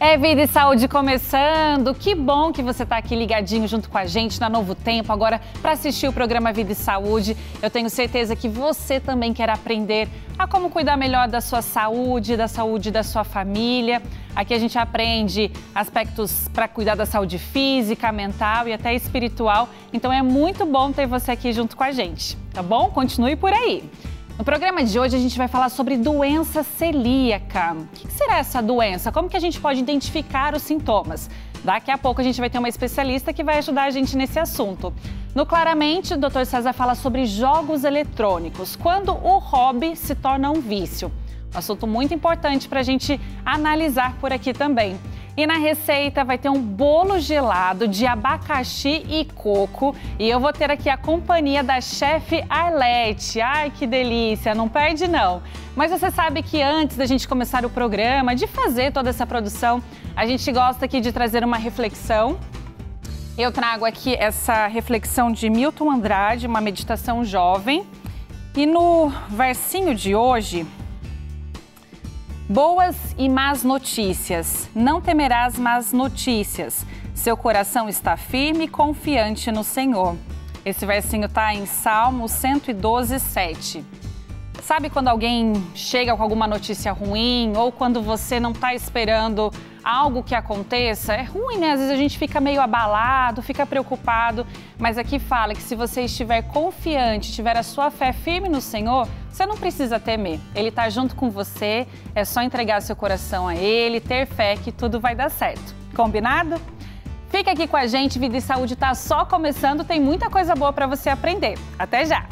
É Vida e Saúde começando. Que bom que você está aqui ligadinho junto com a gente na Novo Tempo agora para assistir o programa Vida e Saúde. Eu tenho certeza que você também quer aprender a como cuidar melhor da sua saúde, da saúde da sua família. Aqui a gente aprende aspectos para cuidar da saúde física, mental e até espiritual. Então é muito bom ter você aqui junto com a gente, tá bom? Continue por aí. No programa de hoje a gente vai falar sobre doença celíaca. O que será essa doença? Como que a gente pode identificar os sintomas? Daqui a pouco a gente vai ter uma especialista que vai ajudar a gente nesse assunto. No Claramente, o Dr. César fala sobre jogos eletrônicos, quando o hobby se torna um vício. Um assunto muito importante para a gente analisar por aqui também. E na receita vai ter um bolo gelado de abacaxi e coco. E eu vou ter aqui a companhia da chefe Arlete. Ai, que delícia, não perde não. Mas você sabe que antes da gente começar o programa, de fazer toda essa produção, a gente gosta aqui de trazer uma reflexão eu trago aqui essa reflexão de Milton Andrade, uma meditação jovem. E no versinho de hoje, Boas e más notícias. Não temerás más notícias. Seu coração está firme e confiante no Senhor. Esse versinho está em Salmo 112, 7. Sabe quando alguém chega com alguma notícia ruim ou quando você não está esperando algo que aconteça? É ruim, né? Às vezes a gente fica meio abalado, fica preocupado, mas aqui fala que se você estiver confiante, tiver a sua fé firme no Senhor, você não precisa temer. Ele está junto com você, é só entregar seu coração a Ele, ter fé que tudo vai dar certo. Combinado? Fica aqui com a gente, Vida e Saúde está só começando, tem muita coisa boa para você aprender. Até já!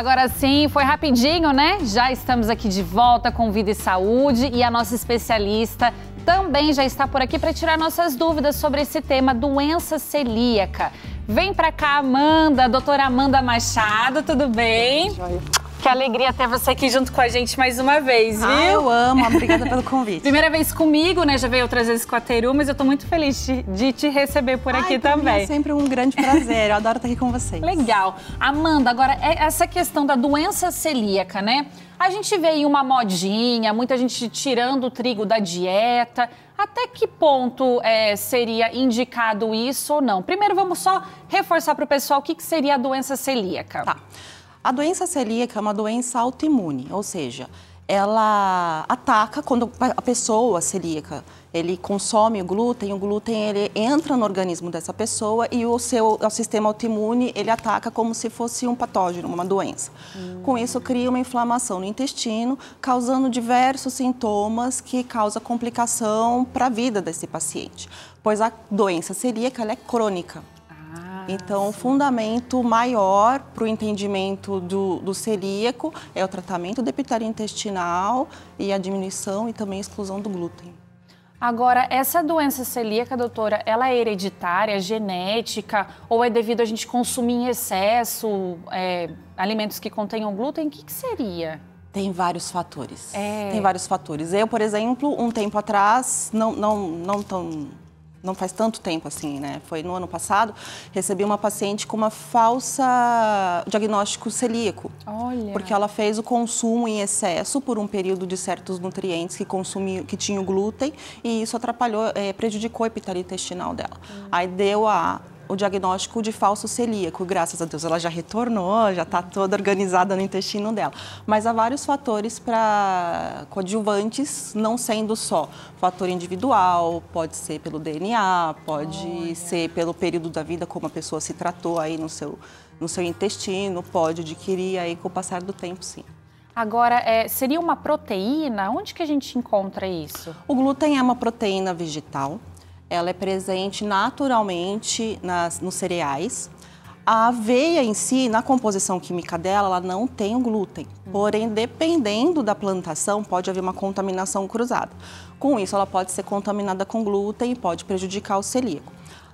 Agora sim, foi rapidinho, né? Já estamos aqui de volta com Vida e Saúde e a nossa especialista também já está por aqui para tirar nossas dúvidas sobre esse tema doença celíaca. Vem para cá, Amanda, doutora Amanda Machado, tudo bem? Joia. Que alegria ter você aqui junto com a gente mais uma vez, ah, viu? Ah, eu amo, obrigada pelo convite. Primeira vez comigo, né? Já veio outras vezes com a Teru, mas eu tô muito feliz de, de te receber por Ai, aqui é também. É sempre um grande prazer, eu adoro estar aqui com vocês. Legal. Amanda, agora, é essa questão da doença celíaca, né? A gente vê aí uma modinha, muita gente tirando o trigo da dieta. Até que ponto é, seria indicado isso ou não? Primeiro, vamos só reforçar para o pessoal o que, que seria a doença celíaca. Tá. A doença celíaca é uma doença autoimune, ou seja, ela ataca quando a pessoa celíaca ele consome o glúten, o glúten ele entra no organismo dessa pessoa e o seu o sistema autoimune ele ataca como se fosse um patógeno, uma doença. Hum. Com isso cria uma inflamação no intestino, causando diversos sintomas que causa complicação para a vida desse paciente, pois a doença celíaca é crônica. Então, o fundamento maior para o entendimento do, do celíaco é o tratamento da epitaria intestinal e a diminuição e também a exclusão do glúten. Agora, essa doença celíaca, doutora, ela é hereditária, genética, ou é devido a gente consumir em excesso é, alimentos que contenham glúten? O que, que seria? Tem vários fatores. É... Tem vários fatores. Eu, por exemplo, um tempo atrás, não, não, não tão não faz tanto tempo assim, né? Foi no ano passado, recebi uma paciente com uma falsa diagnóstico celíaco. Olha. Porque ela fez o consumo em excesso por um período de certos nutrientes que consumiu, que o glúten e isso atrapalhou, é, prejudicou a epitele intestinal dela. Hum. Aí deu a o diagnóstico de falso celíaco. Graças a Deus ela já retornou, já está toda organizada no intestino dela. Mas há vários fatores para coadjuvantes, não sendo só fator individual, pode ser pelo DNA, pode ser pelo período da vida, como a pessoa se tratou aí no seu, no seu intestino, pode adquirir aí com o passar do tempo, sim. Agora, é, seria uma proteína? Onde que a gente encontra isso? O glúten é uma proteína vegetal, ela é presente naturalmente nas, nos cereais. A aveia em si, na composição química dela, ela não tem o glúten. Porém, dependendo da plantação, pode haver uma contaminação cruzada. Com isso, ela pode ser contaminada com glúten e pode prejudicar o celíaco.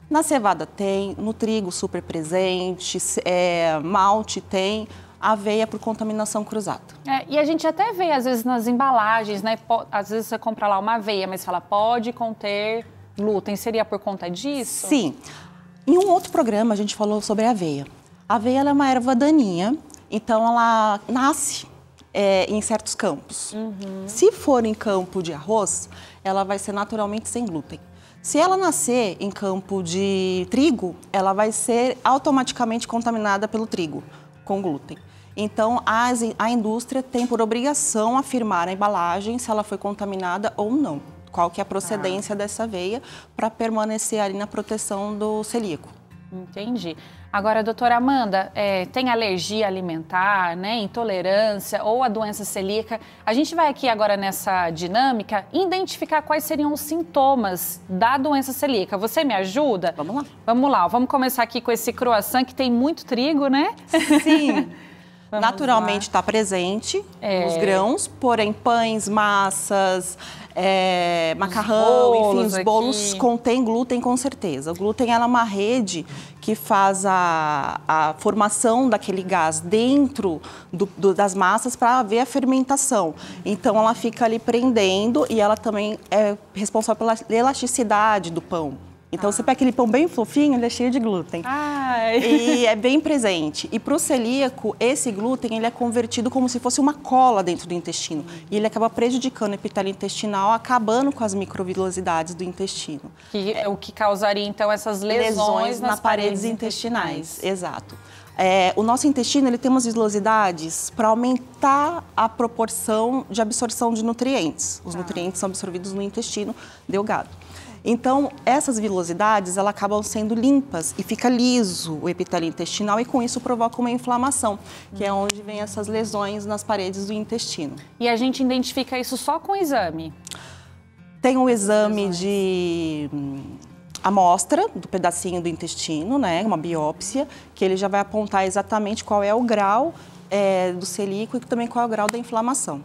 Na cevada tem, no trigo super presente, é, malte tem, aveia por contaminação cruzada. É, e a gente até vê, às vezes, nas embalagens, né? Às vezes você compra lá uma aveia, mas fala, pode conter lutem, seria por conta disso? Sim. Em um outro programa a gente falou sobre a aveia. A aveia é uma erva daninha, então ela nasce é, em certos campos. Uhum. Se for em campo de arroz, ela vai ser naturalmente sem glúten. Se ela nascer em campo de trigo, ela vai ser automaticamente contaminada pelo trigo com glúten. Então, a indústria tem por obrigação afirmar a embalagem se ela foi contaminada ou não qual que é a tá. procedência ah. dessa veia para permanecer ali na proteção do celíaco. Entendi. Agora, doutora Amanda, é, tem alergia alimentar, né, intolerância ou a doença celíaca. A gente vai aqui agora nessa dinâmica identificar quais seriam os sintomas da doença celíaca. Você me ajuda? Vamos lá. Vamos lá, vamos começar aqui com esse croissant que tem muito trigo, né? Sim. Naturalmente está presente é... os grãos, porém pães, massas, é, macarrão, os enfim, os aqui. bolos contêm glúten com certeza. O glúten é uma rede que faz a, a formação daquele gás dentro do, do, das massas para ver a fermentação. Então ela fica ali prendendo e ela também é responsável pela elasticidade do pão. Então, ah. você pega aquele pão bem fofinho, ele é cheio de glúten. Ai. E é bem presente. E para o celíaco, esse glúten ele é convertido como se fosse uma cola dentro do intestino. Hum. E ele acaba prejudicando o epitélio intestinal, acabando com as microvilosidades do intestino. Que, é, o que causaria, então, essas lesões, lesões nas, nas paredes, paredes intestinais. intestinais. Exato. É, o nosso intestino ele tem umas vilosidades para aumentar a proporção de absorção de nutrientes. Os ah. nutrientes são absorvidos no intestino delgado. Então, essas vilosidades, elas acabam sendo limpas e fica liso o epitélio intestinal e com isso provoca uma inflamação, que é onde vem essas lesões nas paredes do intestino. E a gente identifica isso só com exame? Tem um exame de hum, amostra do pedacinho do intestino, né, uma biópsia, que ele já vai apontar exatamente qual é o grau é, do celíaco e também qual é o grau da inflamação.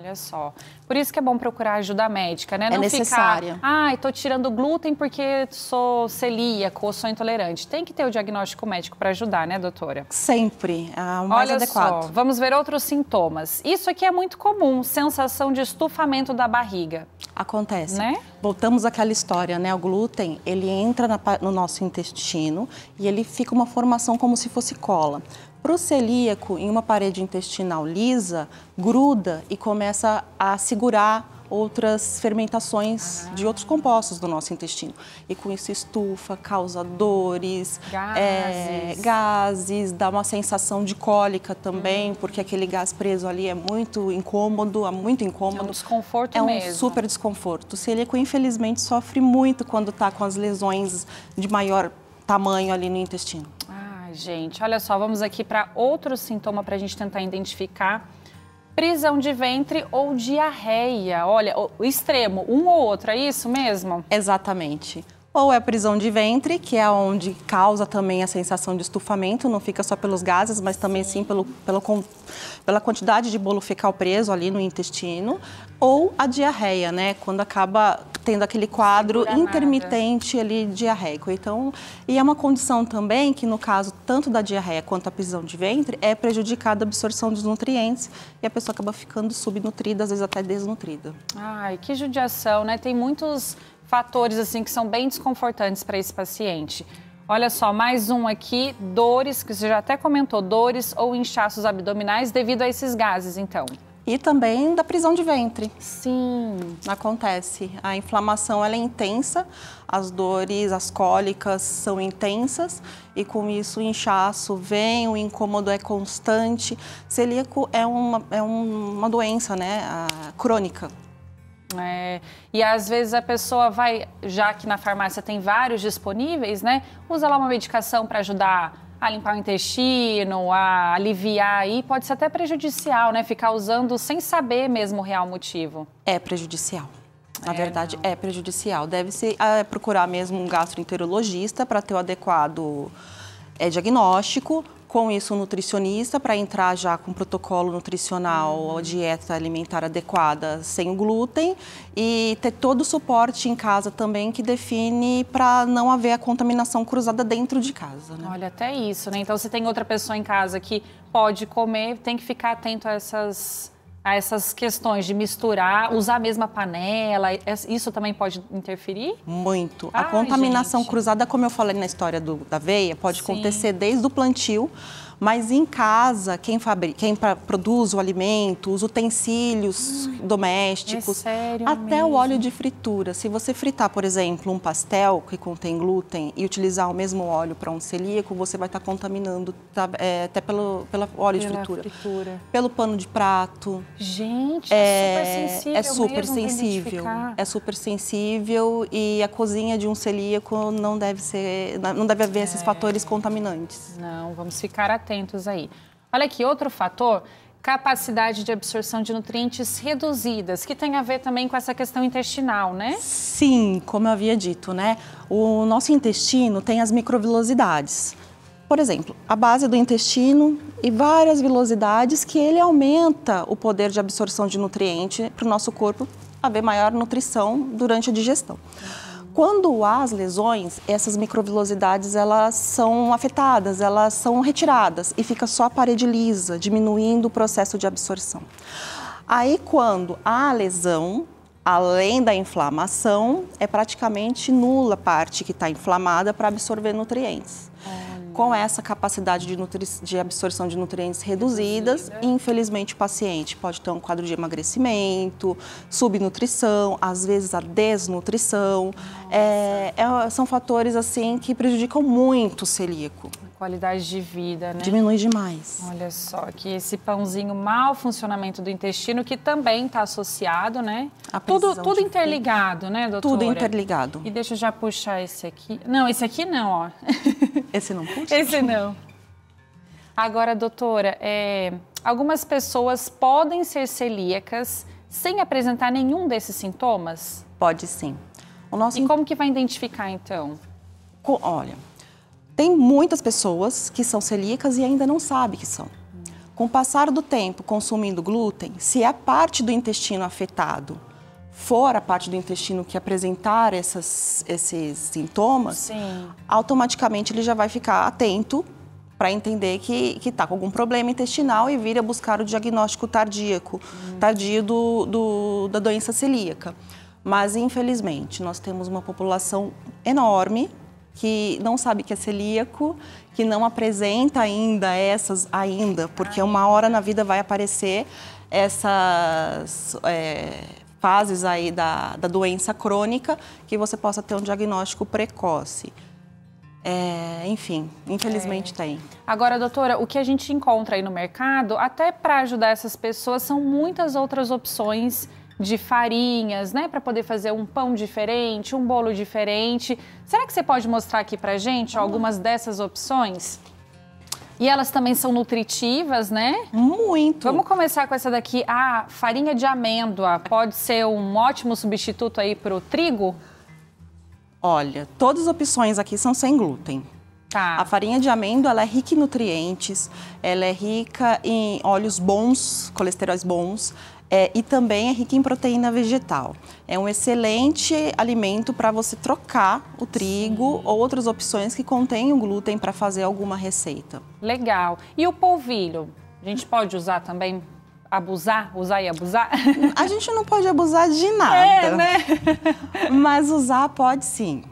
Olha só. Por isso que é bom procurar ajuda médica, né? É necessária. ah, estou tirando glúten porque sou celíaco ou sou intolerante. Tem que ter o diagnóstico médico para ajudar, né, doutora? Sempre, é mais Olha adequado. Só, vamos ver outros sintomas. Isso aqui é muito comum, sensação de estufamento da barriga. Acontece. Né? Voltamos àquela história, né? O glúten, ele entra na, no nosso intestino e ele fica uma formação como se fosse cola. Para o celíaco, em uma parede intestinal lisa, gruda e começa a segurar outras fermentações ah. de outros compostos do nosso intestino. E com isso estufa, causa dores, gases, é, gases dá uma sensação de cólica também, hum. porque aquele gás preso ali é muito incômodo, é muito incômodo. É um desconforto mesmo. É um super desconforto. O celíaco, infelizmente, sofre muito quando está com as lesões de maior tamanho ali no intestino. Ah. Ai, gente, olha só, vamos aqui para outro sintoma para a gente tentar identificar. Prisão de ventre ou diarreia. Olha, o extremo, um ou outro, é isso mesmo? Exatamente ou é prisão de ventre, que é onde causa também a sensação de estufamento, não fica só pelos gases, mas também sim pelo, pelo, pela quantidade de bolo fecal preso ali no intestino, ou a diarreia, né, quando acaba tendo aquele quadro intermitente ali diarreico. Então, e é uma condição também que no caso tanto da diarreia quanto a prisão de ventre é prejudicada a absorção dos nutrientes e a pessoa acaba ficando subnutrida, às vezes até desnutrida. Ai, que judiação, né? Tem muitos fatores assim que são bem desconfortantes para esse paciente. Olha só, mais um aqui, dores, que você já até comentou, dores ou inchaços abdominais devido a esses gases, então. E também da prisão de ventre. Sim. Acontece. A inflamação ela é intensa, as dores, as cólicas são intensas e com isso o inchaço vem, o incômodo é constante. Celíaco é uma, é uma doença né, crônica. É, e às vezes a pessoa vai, já que na farmácia tem vários disponíveis, né? Usa lá uma medicação para ajudar a limpar o intestino, a aliviar aí, pode ser até prejudicial, né? Ficar usando sem saber mesmo o real motivo. É prejudicial. Na é, verdade, não. é prejudicial. Deve-se é, ah, procurar mesmo um gastroenterologista para ter o adequado é, diagnóstico, com isso o nutricionista para entrar já com protocolo nutricional, a uhum. dieta alimentar adequada, sem glúten e ter todo o suporte em casa também que define para não haver a contaminação cruzada dentro de casa. Né? Olha, até isso, né? Então, se tem outra pessoa em casa que pode comer, tem que ficar atento a essas a essas questões de misturar, usar a mesma panela, é, isso também pode interferir? Muito. Ai, a contaminação gente. cruzada, como eu falei na história do, da veia, pode Sim. acontecer desde o plantio mas em casa, quem, quem produz o alimento, os utensílios hum, domésticos, é até mesmo? o óleo de fritura. Se você fritar, por exemplo, um pastel que contém glúten e utilizar o mesmo óleo para um celíaco, você vai estar tá contaminando tá, é, até pelo, pelo óleo pela de fritura. fritura. Pelo pano de prato. Gente, é, é super sensível. É super sensível. É super sensível e a cozinha de um celíaco não deve ser, não deve haver esses é. fatores contaminantes. Não, vamos ficar atentos atentos aí. Olha aqui, outro fator capacidade de absorção de nutrientes reduzidas, que tem a ver também com essa questão intestinal, né? Sim, como eu havia dito, né? O nosso intestino tem as microvilosidades. Por exemplo, a base do intestino e várias vilosidades que ele aumenta o poder de absorção de nutriente para o nosso corpo haver maior nutrição durante a digestão. Quando há as lesões, essas microvilosidades elas são afetadas, elas são retiradas e fica só a parede lisa, diminuindo o processo de absorção. Aí quando há a lesão, além da inflamação, é praticamente nula a parte que está inflamada para absorver nutrientes com essa capacidade de, de, absorção de nutrientes reduzidas, Reduzida. infelizmente o paciente pode ter um quadro de emagrecimento, subnutrição, às vezes a desnutrição. É, é, são fatores assim que prejudicam muito o celíaco. Qualidade de vida, né? Diminui demais. Olha só, que esse pãozinho, mau funcionamento do intestino, que também está associado, né? tudo tudo interligado, né, doutora? Tudo interligado. E deixa eu já puxar esse aqui. Não, esse aqui não, ó. Esse não puxa? Esse não. Agora, doutora, é, algumas pessoas podem ser celíacas sem apresentar nenhum desses sintomas? Pode sim. O nosso... E como que vai identificar, então? Co olha, tem muitas pessoas que são celíacas e ainda não sabem que são. Com o passar do tempo consumindo glúten, se é a parte do intestino afetado for a parte do intestino que apresentar essas, esses sintomas, Sim. automaticamente ele já vai ficar atento para entender que está com algum problema intestinal e vir a buscar o diagnóstico tardíaco, hum. tardio do, do, da doença celíaca. Mas, infelizmente, nós temos uma população enorme que não sabe que é celíaco, que não apresenta ainda essas ainda, porque uma hora na vida vai aparecer essas é, fases aí da, da doença crônica, que você possa ter um diagnóstico precoce. É, enfim, infelizmente é. tem. Agora, doutora, o que a gente encontra aí no mercado, até para ajudar essas pessoas, são muitas outras opções de farinhas, né, para poder fazer um pão diferente, um bolo diferente. Será que você pode mostrar aqui para gente algumas dessas opções? E elas também são nutritivas, né? Muito. Vamos começar com essa daqui. A ah, farinha de amêndoa pode ser um ótimo substituto aí para o trigo? Olha, todas as opções aqui são sem glúten. Tá. A farinha de amêndoa ela é rica em nutrientes, ela é rica em óleos bons, colesteróis bons, é, e também é rica em proteína vegetal. É um excelente alimento para você trocar o trigo Sim. ou outras opções que contêm o glúten para fazer alguma receita. Legal. E o polvilho? A gente pode usar também abusar, usar e abusar? A gente não pode abusar de é, nada. É, né? Mas usar pode sim.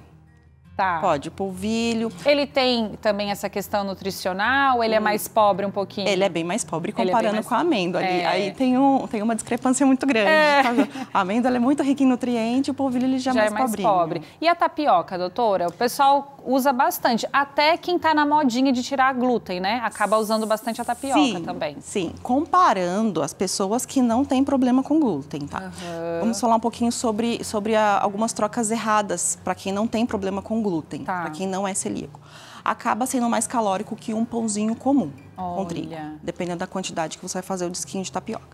Tá. Pode, polvilho. Ele tem também essa questão nutricional, ele é hum. é mais pobre um pouquinho? Ele é bem mais pobre é comparando é mais... com a amêndoa. É. Aí tem, um, tem uma discrepância muito grande. É. Tá a amêndoa é muito rica em nutriente, o polvilho ele já, é já mais é mais, mais pobre. E a tapioca, doutora? O pessoal usa bastante. Até quem está na modinha de tirar glúten, né? Acaba usando bastante a tapioca sim, também. Sim, comparando as pessoas que não têm problema com glúten, tá? Uhum. Vamos falar um pouquinho sobre, sobre a, algumas trocas erradas para quem não tem problema com glúten, tá. para quem não é celíaco. Acaba sendo mais calórico que um pãozinho comum com trigo, dependendo da quantidade que você vai fazer o disquinho de tapioca.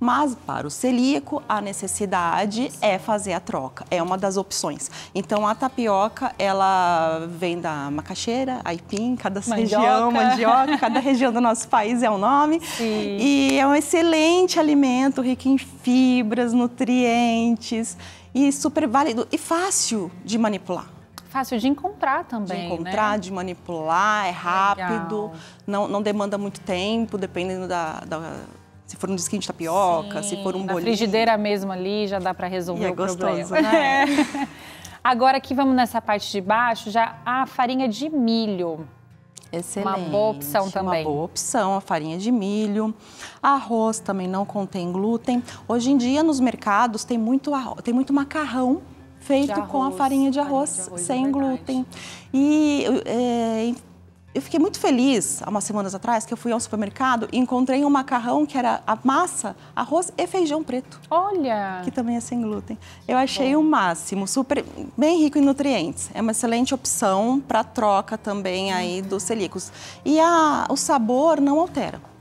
Mas para o celíaco, a necessidade é fazer a troca, é uma das opções. Então a tapioca, ela vem da macaxeira, aipim, cada mandioca. região, mandioca, cada região do nosso país é um nome. Sim. E é um excelente alimento, rico em fibras, nutrientes e super válido e fácil de manipular. Fácil de encontrar também. De né? encontrar, né? de manipular, é rápido, não, não demanda muito tempo, dependendo da, da se for um disquinho de tapioca, tá Sim, se for um bolinho. frigideira mesmo ali já dá para resolver e é o gostoso, problema. Né? É. Agora aqui vamos nessa parte de baixo, já a farinha de milho. Excelente. Uma boa opção também. Uma boa opção, a farinha de milho. Arroz também não contém glúten. Hoje em dia, nos mercados, tem muito, arroz, tem muito macarrão feito arroz, com a farinha de arroz, farinha de arroz sem glúten. E é, eu fiquei muito feliz há umas semanas atrás que eu fui ao supermercado e encontrei um macarrão que era a massa, arroz e feijão preto. Olha! Que também é sem glúten. Eu achei Bom. o máximo, super bem rico em nutrientes. É uma excelente opção para troca também aí dos uhum. celíacos. E a, o sabor não altera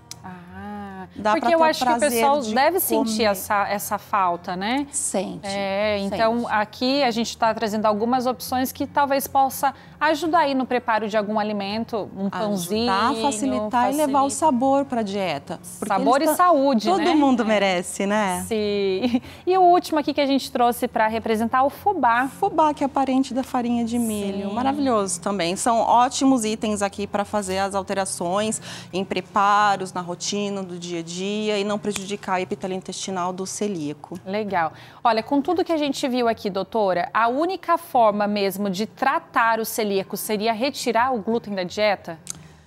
dá Porque eu acho que o pessoal de deve comer. sentir essa, essa falta, né? Sente. É, então sente. aqui a gente está trazendo algumas opções que talvez possa ajudar aí no preparo de algum alimento, um ajudar, pãozinho. Facilitar, facilitar e levar o sabor para a dieta. Sabor e tá... saúde, Todo né? mundo merece, né? Sim. E o último aqui que a gente trouxe para representar o fubá. Fubá, que é parente da farinha de milho. Sim. Maravilhoso também. São ótimos itens aqui para fazer as alterações em preparos, na rotina, do dia a dia dia e não prejudicar a epitela intestinal do celíaco. Legal. Olha, com tudo que a gente viu aqui, doutora, a única forma mesmo de tratar o celíaco seria retirar o glúten da dieta?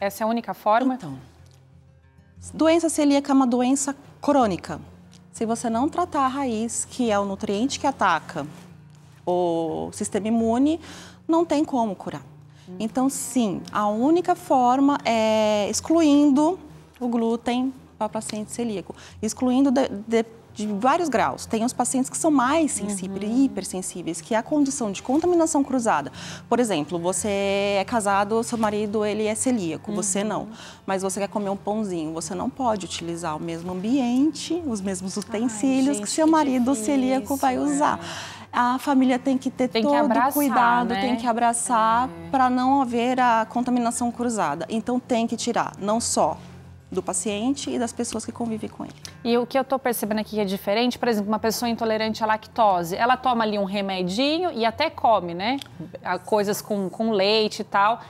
Essa é a única forma? Então, doença celíaca é uma doença crônica. Se você não tratar a raiz, que é o nutriente que ataca o sistema imune, não tem como curar. Então, sim, a única forma é excluindo o glúten para paciente celíaco, excluindo de, de, de, vários graus. Tem os pacientes que são mais sensíveis, uhum. hipersensíveis, que é a condição de contaminação cruzada. Por exemplo, você é casado, seu marido ele é celíaco, uhum. você não, mas você quer comer um pãozinho, você não pode utilizar o mesmo ambiente, os mesmos utensílios Ai, gente, que seu marido que difícil, celíaco vai usar. É a família tem que ter tem todo que abraçar, cuidado, né? tem que abraçar é. para não haver a contaminação cruzada. Então tem que tirar não só do paciente e das pessoas que convivem com ele. E o que eu estou percebendo aqui que é diferente, por exemplo, uma pessoa intolerante à lactose, ela toma ali um remedinho e até come, né? Coisas com, com leite e tal.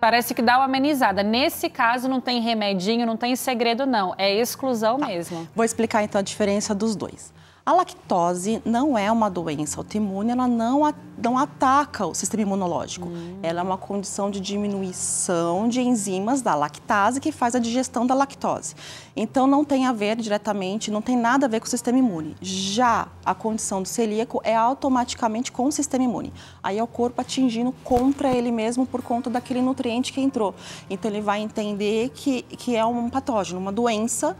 Parece que dá uma amenizada. Nesse caso, não tem remedinho, não tem segredo, não. É exclusão tá. mesmo. Vou explicar então a diferença dos dois. A lactose não é uma doença autoimune, ela não, a, não ataca o sistema imunológico. Hum. Ela é uma condição de diminuição de enzimas da lactase que faz a digestão da lactose. Então não tem a ver diretamente, não tem nada a ver com o sistema imune. Já a condição do celíaco é automaticamente com o sistema imune. Aí é o corpo atingindo contra ele mesmo por conta daquele nutriente que entrou. Então ele vai entender que, que é um patógeno, uma doença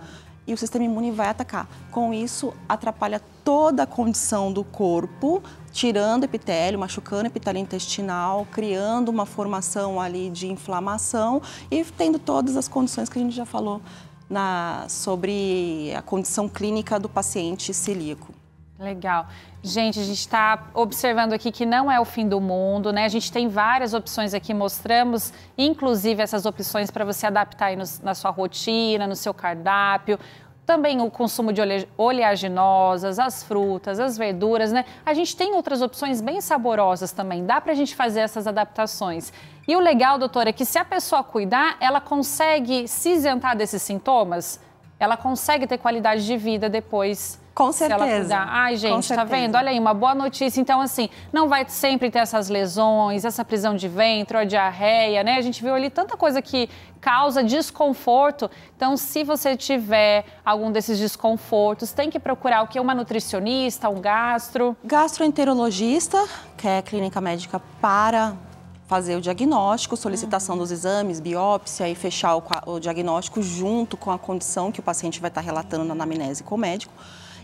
e o sistema imune vai atacar. Com isso, atrapalha toda a condição do corpo, tirando epitélio, machucando epitélio intestinal, criando uma formação ali de inflamação e tendo todas as condições que a gente já falou na, sobre a condição clínica do paciente celíaco. Legal. Gente, a gente está observando aqui que não é o fim do mundo, né? A gente tem várias opções aqui, mostramos, inclusive essas opções para você adaptar aí no, na sua rotina, no seu cardápio também o consumo de oleaginosas, as frutas, as verduras, né? A gente tem outras opções bem saborosas também, dá para a gente fazer essas adaptações. E o legal, doutora, é que se a pessoa cuidar, ela consegue se isentar desses sintomas, ela consegue ter qualidade de vida depois com certeza. Se ela cuidar. Ai, gente, tá vendo? Olha aí, uma boa notícia. Então, assim, não vai sempre ter essas lesões, essa prisão de ventre, a diarreia, né? A gente viu ali tanta coisa que causa desconforto. Então, se você tiver algum desses desconfortos, tem que procurar o que? Uma nutricionista, um gastro? Gastroenterologista, que é clínica médica para fazer o diagnóstico, solicitação uhum. dos exames, biópsia e fechar o, o, diagnóstico junto com a condição que o paciente vai estar relatando na anamnese com o médico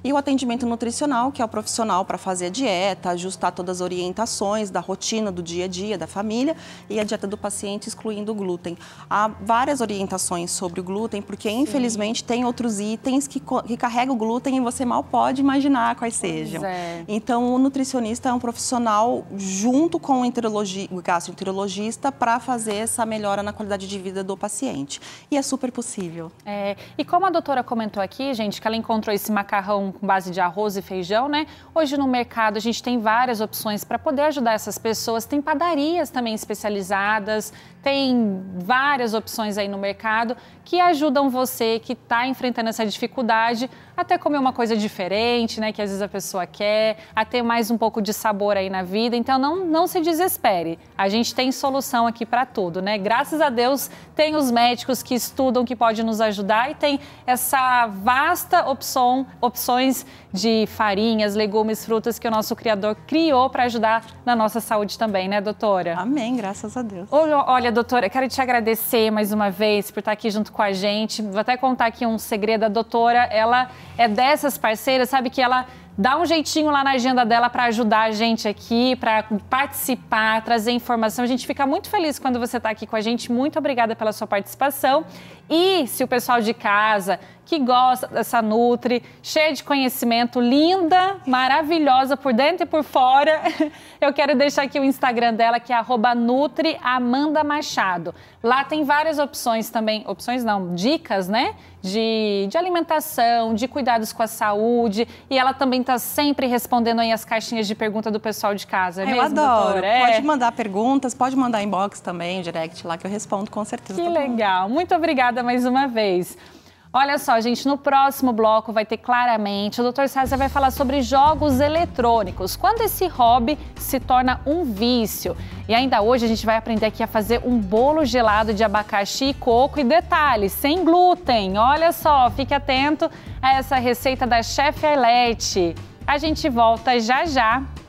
e o atendimento nutricional, que é o profissional para fazer a dieta, ajustar todas as orientações da rotina do dia a dia da família e a dieta do paciente excluindo o glúten. Há várias orientações sobre o glúten, porque Sim. infelizmente tem outros itens que, que carregam o glúten e você mal pode imaginar quais sejam. É. Então, o nutricionista é um profissional junto com o, o gastroenterologista para fazer essa melhora na qualidade de vida do paciente. E é super possível. É. E como a doutora comentou aqui, gente, que ela encontrou esse macarrão com, base de arroz e feijão, né? Hoje no mercado a gente tem várias opções para poder ajudar essas pessoas. Tem padarias também especializadas, tem várias opções aí no mercado que ajudam você que está enfrentando essa dificuldade até comer uma coisa diferente, né? Que às vezes a pessoa quer, a ter mais um pouco de sabor aí na vida. Então não, não se desespere. A gente tem solução aqui para tudo, né? Graças a Deus tem os médicos que estudam, que podem nos ajudar e tem essa vasta opção, opções de farinhas, legumes, frutas que o nosso criador criou para ajudar na nossa saúde também, né, doutora? Amém, graças a Deus. Olha, doutora, quero te agradecer mais uma vez por estar aqui junto com a gente. Vou até contar aqui um segredo. A doutora, ela é dessas parceiras, sabe que ela dá um jeitinho lá na agenda dela para ajudar a gente aqui, para participar, trazer informação. A gente fica muito feliz quando você está aqui com a gente. Muito obrigada pela sua participação. E se o pessoal de casa que gosta dessa Nutri, cheia de conhecimento, linda, maravilhosa por dentro e por fora, eu quero deixar aqui o Instagram dela, que é @nutriamandamachado. Lá tem várias opções também, opções não, dicas, né? De, de alimentação, de cuidados com a saúde. E ela também está sempre respondendo aí as caixinhas de pergunta do pessoal de casa. É eu mesmo, adoro. É. Pode mandar perguntas, pode mandar inbox também, direct lá, que eu respondo com certeza. Que legal. Muito obrigada obrigada mais uma vez. Olha só, gente, no próximo bloco vai ter claramente, o Dr. César vai falar sobre jogos eletrônicos, quando esse hobby se torna um vício. E ainda hoje a gente vai aprender aqui a fazer um bolo gelado de abacaxi e coco e detalhes, sem glúten. Olha só, fique atento a essa receita da chefe Arlete. A gente volta já já